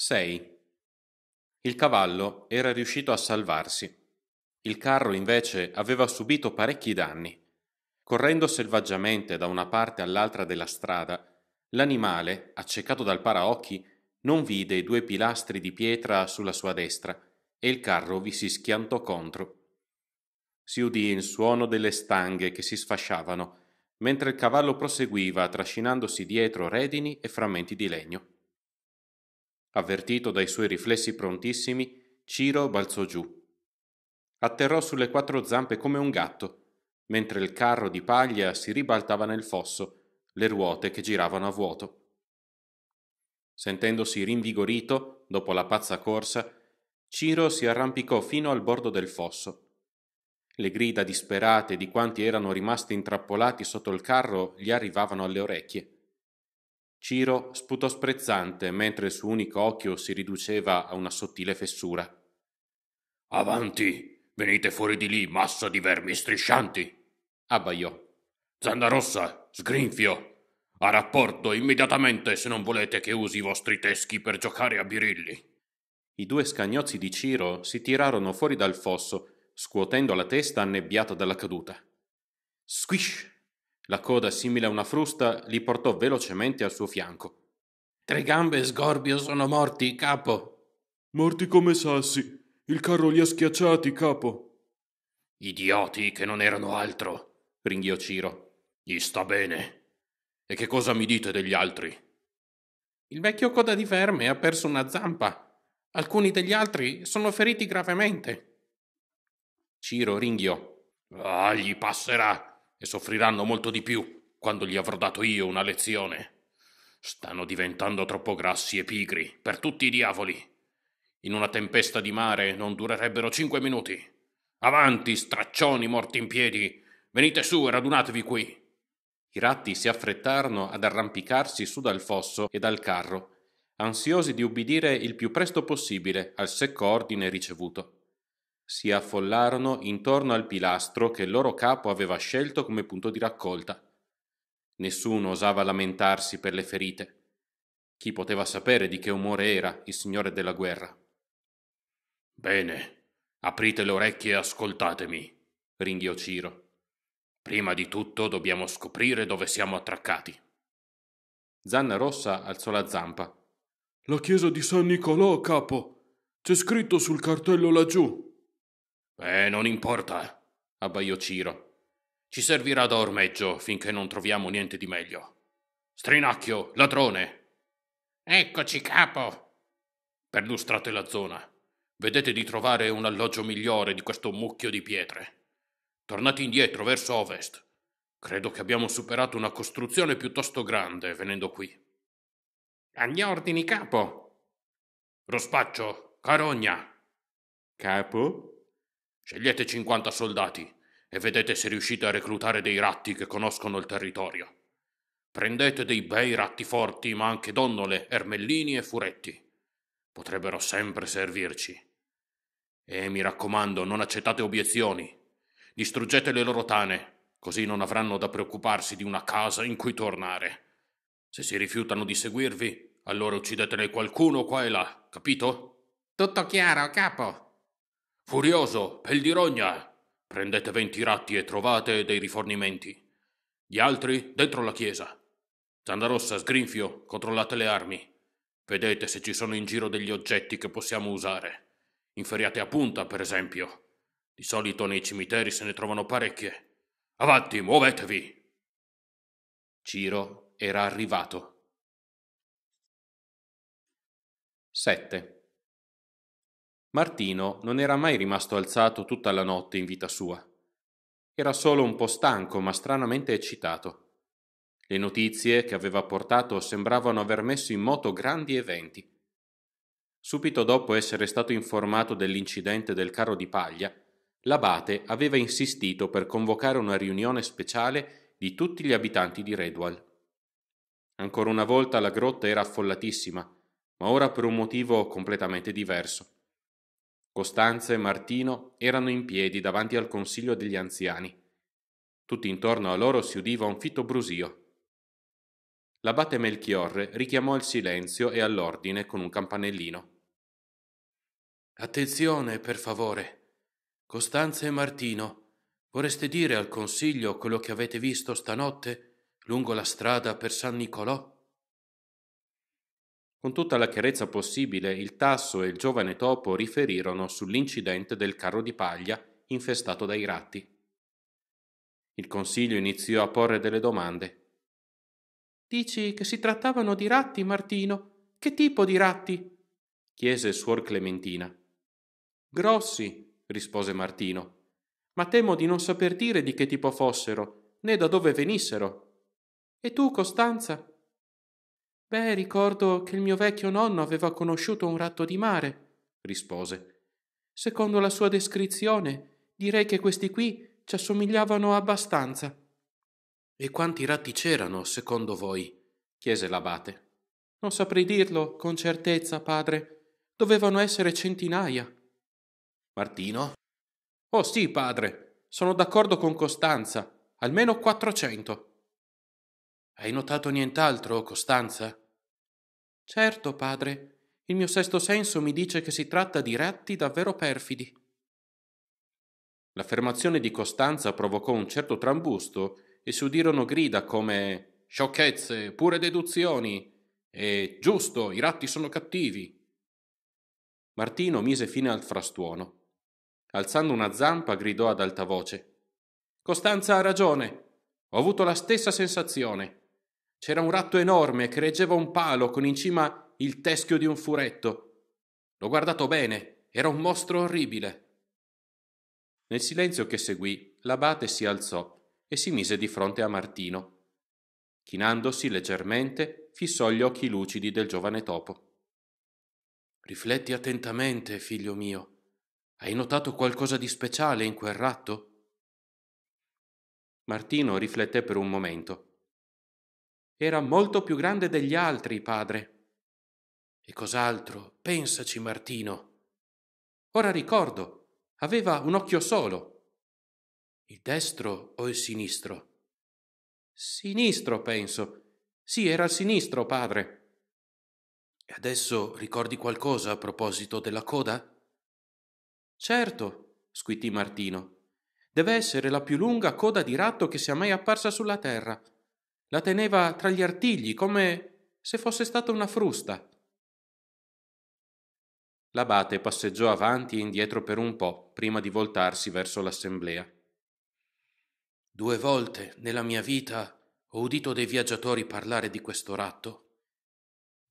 6. Il cavallo era riuscito a salvarsi. Il carro invece aveva subito parecchi danni. Correndo selvaggiamente da una parte all'altra della strada, l'animale, accecato dal paraocchi, non vide i due pilastri di pietra sulla sua destra e il carro vi si schiantò contro. Si udì il suono delle stanghe che si sfasciavano, mentre il cavallo proseguiva trascinandosi dietro redini e frammenti di legno. Avvertito dai suoi riflessi prontissimi, Ciro balzò giù. Atterrò sulle quattro zampe come un gatto, mentre il carro di paglia si ribaltava nel fosso, le ruote che giravano a vuoto. Sentendosi rinvigorito dopo la pazza corsa, Ciro si arrampicò fino al bordo del fosso. Le grida disperate di quanti erano rimasti intrappolati sotto il carro gli arrivavano alle orecchie. Ciro sputò sprezzante mentre il suo unico occhio si riduceva a una sottile fessura. Avanti! Venite fuori di lì, massa di vermi striscianti! abbaiò. Zandarossa, sgrinfio! A rapporto immediatamente se non volete che usi i vostri teschi per giocare a birilli. I due scagnozzi di Ciro si tirarono fuori dal fosso, scuotendo la testa annebbiata dalla caduta. Squish! La coda simile a una frusta li portò velocemente al suo fianco. Tre gambe, Sgorbio sono morti, capo. Morti come sassi. Il carro li ha schiacciati, capo. Idioti che non erano altro, ringhiò Ciro. Gli sta bene. E che cosa mi dite degli altri? Il vecchio coda di verme ha perso una zampa. Alcuni degli altri sono feriti gravemente. Ciro ringhiò. Ah, gli passerà e soffriranno molto di più quando gli avrò dato io una lezione. Stanno diventando troppo grassi e pigri, per tutti i diavoli. In una tempesta di mare non durerebbero cinque minuti. Avanti, straccioni morti in piedi! Venite su e radunatevi qui! I ratti si affrettarono ad arrampicarsi su dal fosso e dal carro, ansiosi di ubbidire il più presto possibile al secco ordine ricevuto si affollarono intorno al pilastro che il loro capo aveva scelto come punto di raccolta. Nessuno osava lamentarsi per le ferite. Chi poteva sapere di che umore era il signore della guerra? Bene, aprite le orecchie e ascoltatemi, ringhiò Ciro. Prima di tutto dobbiamo scoprire dove siamo attraccati. Zanna Rossa alzò la zampa. La chiesa di San Nicolò, capo. C'è scritto sul cartello laggiù. Eh, non importa, abbaiò Ciro. Ci servirà da ormeggio finché non troviamo niente di meglio. Strinacchio, ladrone! Eccoci, capo! Perlustrate la zona. Vedete di trovare un alloggio migliore di questo mucchio di pietre. Tornate indietro verso ovest. Credo che abbiamo superato una costruzione piuttosto grande venendo qui. Agli ordini, capo! Rospaccio, carogna! Capo? Scegliete 50 soldati e vedete se riuscite a reclutare dei ratti che conoscono il territorio. Prendete dei bei ratti forti, ma anche donnole, ermellini e furetti. Potrebbero sempre servirci. E mi raccomando, non accettate obiezioni. Distruggete le loro tane, così non avranno da preoccuparsi di una casa in cui tornare. Se si rifiutano di seguirvi, allora uccidetene qualcuno qua e là, capito? Tutto chiaro, capo. Furioso, pel di rogna! Prendete venti ratti e trovate dei rifornimenti. Gli altri dentro la chiesa. Zandarossa, sgrinfio, controllate le armi. Vedete se ci sono in giro degli oggetti che possiamo usare. Inferiate a punta, per esempio. Di solito nei cimiteri se ne trovano parecchie. Avanti, muovetevi! Ciro era arrivato. 7. Martino non era mai rimasto alzato tutta la notte in vita sua. Era solo un po' stanco, ma stranamente eccitato. Le notizie che aveva portato sembravano aver messo in moto grandi eventi. Subito dopo essere stato informato dell'incidente del carro di paglia, l'abate aveva insistito per convocare una riunione speciale di tutti gli abitanti di Redwall. Ancora una volta la grotta era affollatissima, ma ora per un motivo completamente diverso. Costanza e Martino erano in piedi davanti al consiglio degli anziani. Tutti intorno a loro si udiva un fitto brusio. L'abate Melchiorre richiamò il silenzio e all'ordine con un campanellino. Attenzione, per favore. Costanza e Martino, vorreste dire al consiglio quello che avete visto stanotte lungo la strada per San Nicolò? Con tutta la chiarezza possibile, il Tasso e il giovane topo riferirono sull'incidente del carro di paglia infestato dai ratti. Il consiglio iniziò a porre delle domande. Dici che si trattavano di ratti, Martino? Che tipo di ratti? chiese suor Clementina. Grossi, rispose Martino, ma temo di non saper dire di che tipo fossero, né da dove venissero. E tu, Costanza? Beh, ricordo che il mio vecchio nonno aveva conosciuto un ratto di mare, rispose. Secondo la sua descrizione, direi che questi qui ci assomigliavano abbastanza. E quanti ratti c'erano, secondo voi? chiese l'abate. Non saprei dirlo con certezza, padre. Dovevano essere centinaia. Martino? Oh sì, padre, sono d'accordo con Costanza. Almeno quattrocento. Hai notato nient'altro, Costanza? Certo, padre. Il mio sesto senso mi dice che si tratta di ratti davvero perfidi. L'affermazione di Costanza provocò un certo trambusto e si udirono grida come sciocchezze, pure deduzioni e giusto, i ratti sono cattivi. Martino mise fine al frastuono. Alzando una zampa gridò ad alta voce Costanza ha ragione. Ho avuto la stessa sensazione. C'era un ratto enorme che reggeva un palo con in cima il teschio di un furetto. L'ho guardato bene, era un mostro orribile. Nel silenzio che seguì, l'abate si alzò e si mise di fronte a Martino. Chinandosi leggermente, fissò gli occhi lucidi del giovane topo. Rifletti attentamente, figlio mio. Hai notato qualcosa di speciale in quel ratto? Martino rifletté per un momento era molto più grande degli altri, padre. E cos'altro? Pensaci, Martino. Ora ricordo, aveva un occhio solo. Il destro o il sinistro? Sinistro, penso. Sì, era il sinistro, padre. E adesso ricordi qualcosa a proposito della coda? Certo, squittì Martino. Deve essere la più lunga coda di ratto che sia mai apparsa sulla terra. La teneva tra gli artigli come se fosse stata una frusta. L'abate passeggiò avanti e indietro per un po' prima di voltarsi verso l'assemblea. Due volte nella mia vita ho udito dei viaggiatori parlare di questo ratto.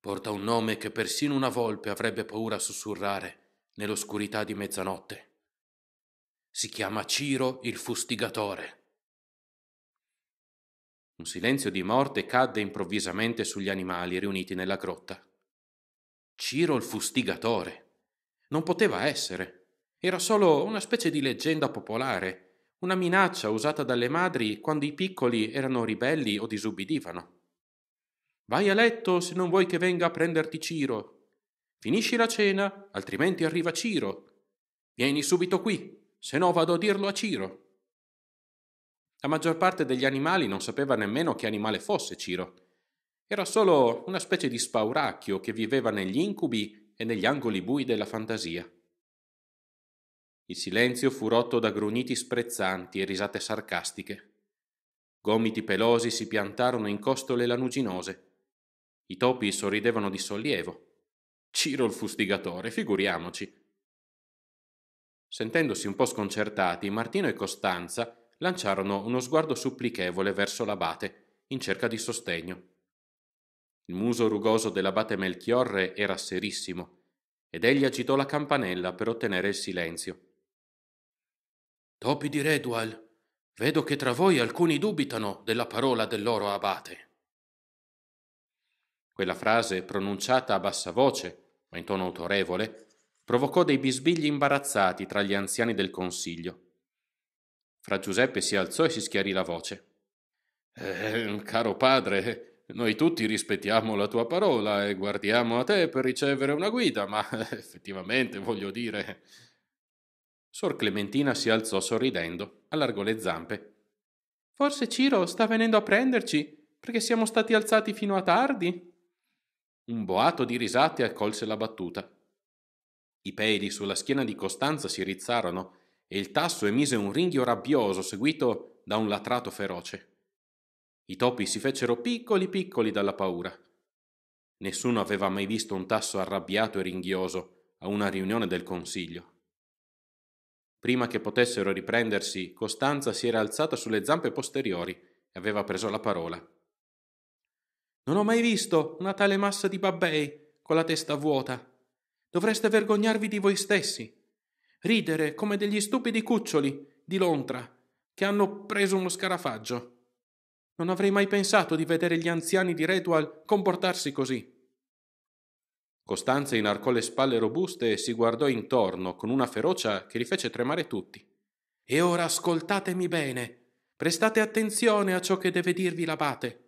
Porta un nome che persino una volpe avrebbe paura a sussurrare nell'oscurità di mezzanotte. Si chiama Ciro il fustigatore. Un silenzio di morte cadde improvvisamente sugli animali riuniti nella grotta. Ciro il fustigatore. Non poteva essere. Era solo una specie di leggenda popolare, una minaccia usata dalle madri quando i piccoli erano ribelli o disubbidivano. Vai a letto se non vuoi che venga a prenderti Ciro. Finisci la cena, altrimenti arriva Ciro. Vieni subito qui, se no vado a dirlo a Ciro. La maggior parte degli animali non sapeva nemmeno che animale fosse Ciro. Era solo una specie di spauracchio che viveva negli incubi e negli angoli bui della fantasia. Il silenzio fu rotto da grugniti sprezzanti e risate sarcastiche. Gomiti pelosi si piantarono in costole lanuginose. I topi sorridevano di sollievo. Ciro il fustigatore, figuriamoci. Sentendosi un po' sconcertati, Martino e Costanza lanciarono uno sguardo supplichevole verso l'abate, in cerca di sostegno. Il muso rugoso dell'abate Melchiorre era serissimo, ed egli agitò la campanella per ottenere il silenzio. Topi di Redwall, vedo che tra voi alcuni dubitano della parola del loro abate. Quella frase, pronunciata a bassa voce, ma in tono autorevole, provocò dei bisbigli imbarazzati tra gli anziani del consiglio. Fra Giuseppe si alzò e si schiarì la voce. Eh, caro padre, noi tutti rispettiamo la tua parola e guardiamo a te per ricevere una guida, ma eh, effettivamente voglio dire. Sor Clementina si alzò sorridendo, allargò le zampe. Forse Ciro sta venendo a prenderci, perché siamo stati alzati fino a tardi. Un boato di risate accolse la battuta. I peli sulla schiena di Costanza si rizzarono e il tasso emise un ringhio rabbioso seguito da un latrato feroce. I topi si fecero piccoli piccoli dalla paura. Nessuno aveva mai visto un tasso arrabbiato e ringhioso a una riunione del consiglio. Prima che potessero riprendersi, Costanza si era alzata sulle zampe posteriori e aveva preso la parola. Non ho mai visto una tale massa di babbei con la testa vuota. Dovreste vergognarvi di voi stessi ridere come degli stupidi cuccioli di Londra che hanno preso uno scarafaggio. Non avrei mai pensato di vedere gli anziani di Redwall comportarsi così. Costanza inarcò le spalle robuste e si guardò intorno con una ferocia che li fece tremare tutti. E ora ascoltatemi bene. Prestate attenzione a ciò che deve dirvi l'abate.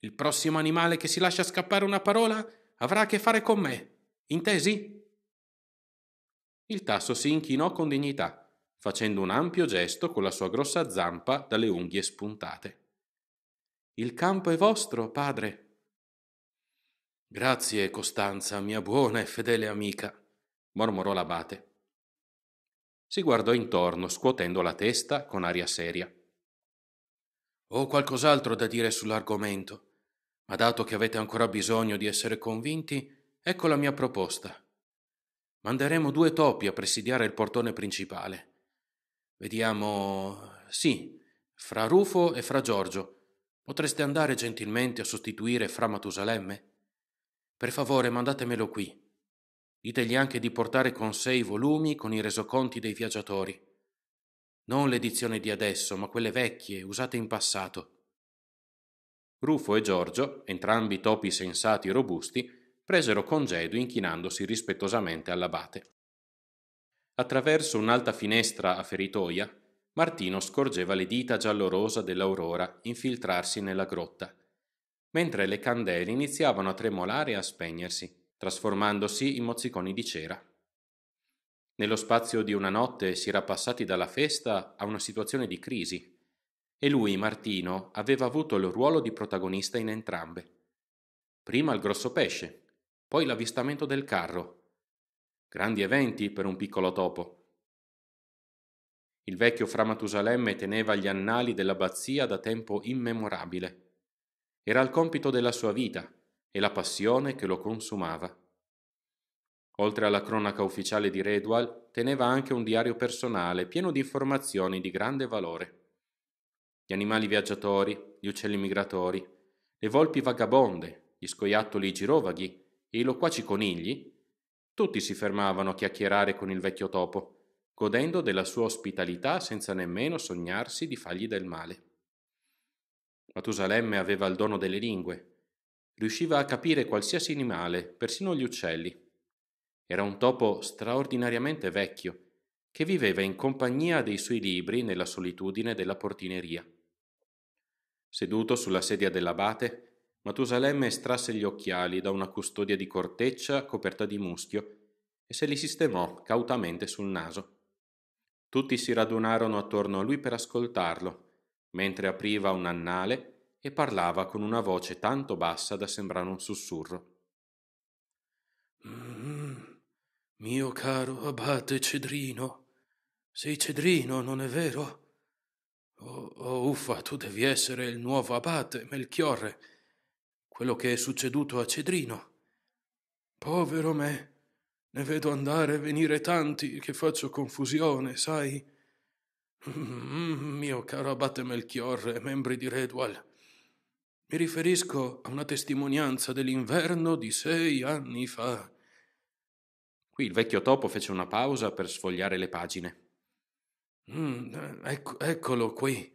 Il prossimo animale che si lascia scappare una parola avrà a che fare con me. Intesi? Il tasso si inchinò con dignità, facendo un ampio gesto con la sua grossa zampa dalle unghie spuntate. Il campo è vostro, padre. Grazie, Costanza, mia buona e fedele amica, mormorò l'abate. Si guardò intorno, scuotendo la testa con aria seria. Ho qualcos'altro da dire sull'argomento, ma dato che avete ancora bisogno di essere convinti, ecco la mia proposta. Manderemo due topi a presidiare il portone principale. Vediamo. Sì, fra Rufo e fra Giorgio. Potreste andare gentilmente a sostituire fra Matusalemme? Per favore, mandatemelo qui. Ditegli anche di portare con sé i volumi con i resoconti dei viaggiatori. Non l'edizione di adesso, ma quelle vecchie, usate in passato. Rufo e Giorgio, entrambi topi sensati e robusti, presero congedo inchinandosi rispettosamente all'abate. Attraverso un'alta finestra a feritoia, Martino scorgeva le dita giallorosa dell'aurora infiltrarsi nella grotta, mentre le candele iniziavano a tremolare e a spegnersi, trasformandosi in mozziconi di cera. Nello spazio di una notte si era passati dalla festa a una situazione di crisi, e lui, Martino, aveva avuto il ruolo di protagonista in entrambe. Prima il grosso pesce, poi l'avvistamento del carro. Grandi eventi per un piccolo topo. Il vecchio fra Matusalemme teneva gli annali dell'abbazia da tempo immemorabile. Era il compito della sua vita e la passione che lo consumava. Oltre alla cronaca ufficiale di Redwall, teneva anche un diario personale pieno di informazioni di grande valore. Gli animali viaggiatori, gli uccelli migratori, le volpi vagabonde, gli scoiattoli girovaghi, e i loquaci conigli, tutti si fermavano a chiacchierare con il vecchio topo, godendo della sua ospitalità senza nemmeno sognarsi di fargli del male. Matusalemme aveva il dono delle lingue, riusciva a capire qualsiasi animale, persino gli uccelli. Era un topo straordinariamente vecchio, che viveva in compagnia dei suoi libri nella solitudine della portineria. Seduto sulla sedia dell'abate, Matusalemme estrasse gli occhiali da una custodia di corteccia coperta di muschio e se li sistemò cautamente sul naso. Tutti si radunarono attorno a lui per ascoltarlo, mentre apriva un annale e parlava con una voce tanto bassa da sembrare un sussurro. Mm, mio caro abate Cedrino, sei Cedrino, non è vero? Oh, oh, uffa, tu devi essere il nuovo abate, Melchiorre quello che è succeduto a Cedrino. Povero me, ne vedo andare e venire tanti che faccio confusione, sai? Mm, mio caro abate Melchiorre, membri di Redwall, mi riferisco a una testimonianza dell'inverno di sei anni fa. Qui il vecchio topo fece una pausa per sfogliare le pagine. Mm, ecco, eccolo qui.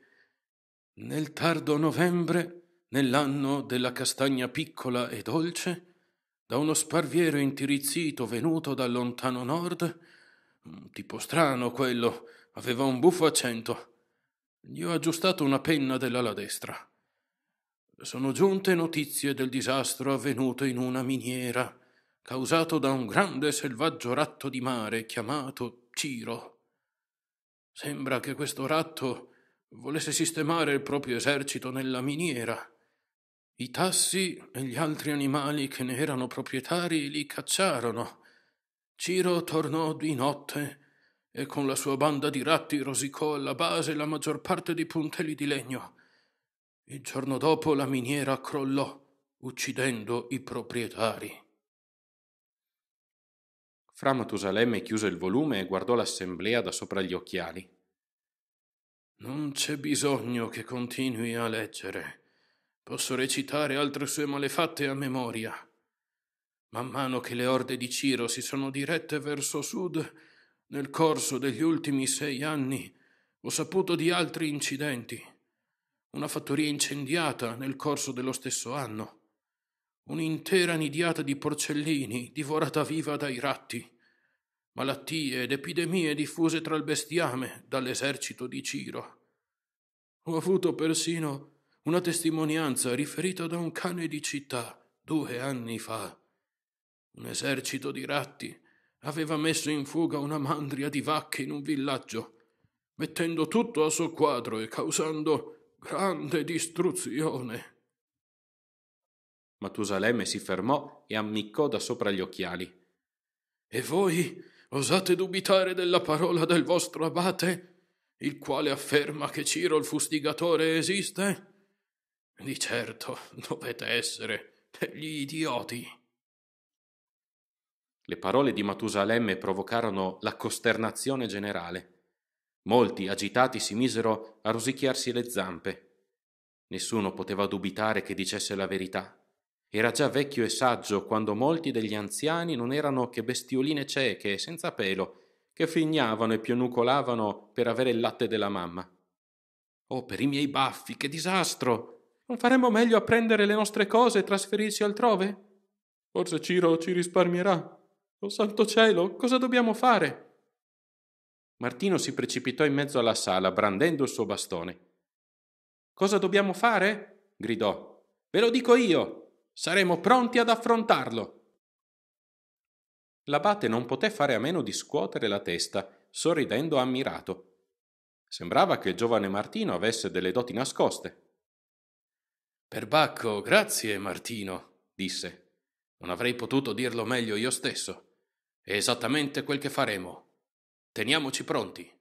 Nel tardo novembre nell'anno della castagna piccola e dolce, da uno sparviero intirizzito venuto dal lontano nord, un tipo strano quello, aveva un buffo accento, gli ho aggiustato una penna dell'ala destra. Sono giunte notizie del disastro avvenuto in una miniera, causato da un grande selvaggio ratto di mare chiamato Ciro. Sembra che questo ratto volesse sistemare il proprio esercito nella miniera. I tassi e gli altri animali che ne erano proprietari li cacciarono. Ciro tornò di notte e con la sua banda di ratti rosicò alla base la maggior parte dei puntelli di legno. Il giorno dopo la miniera crollò, uccidendo i proprietari. Fra Matusalemme chiuse il volume e guardò l'assemblea da sopra gli occhiali. Non c'è bisogno che continui a leggere. Posso recitare altre sue malefatte a memoria. Man mano che le orde di Ciro si sono dirette verso sud, nel corso degli ultimi sei anni ho saputo di altri incidenti. Una fattoria incendiata nel corso dello stesso anno. Un'intera nidiata di porcellini divorata viva dai ratti. Malattie ed epidemie diffuse tra il bestiame dall'esercito di Ciro. Ho avuto persino una testimonianza riferita da un cane di città due anni fa. Un esercito di ratti aveva messo in fuga una mandria di vacche in un villaggio, mettendo tutto a soqquadro e causando grande distruzione. Matusalemme si fermò e ammiccò da sopra gli occhiali. E voi osate dubitare della parola del vostro abate, il quale afferma che Ciro il fustigatore esiste? Di certo dovete essere degli idioti. Le parole di Matusalemme provocarono la costernazione generale. Molti, agitati, si misero a rosicchiarsi le zampe. Nessuno poteva dubitare che dicesse la verità. Era già vecchio e saggio quando molti degli anziani non erano che bestioline cieche, senza pelo, che frignavano e pianucolavano per avere il latte della mamma. Oh, per i miei baffi, che disastro! Non faremmo meglio a prendere le nostre cose e trasferirci altrove? Forse Ciro ci risparmierà. Oh santo cielo, cosa dobbiamo fare? Martino si precipitò in mezzo alla sala, brandendo il suo bastone. Cosa dobbiamo fare? gridò. Ve lo dico io. Saremo pronti ad affrontarlo. L'abate non poté fare a meno di scuotere la testa, sorridendo ammirato. Sembrava che il giovane Martino avesse delle doti nascoste. Perbacco, grazie Martino, disse. Non avrei potuto dirlo meglio io stesso. È esattamente quel che faremo. Teniamoci pronti.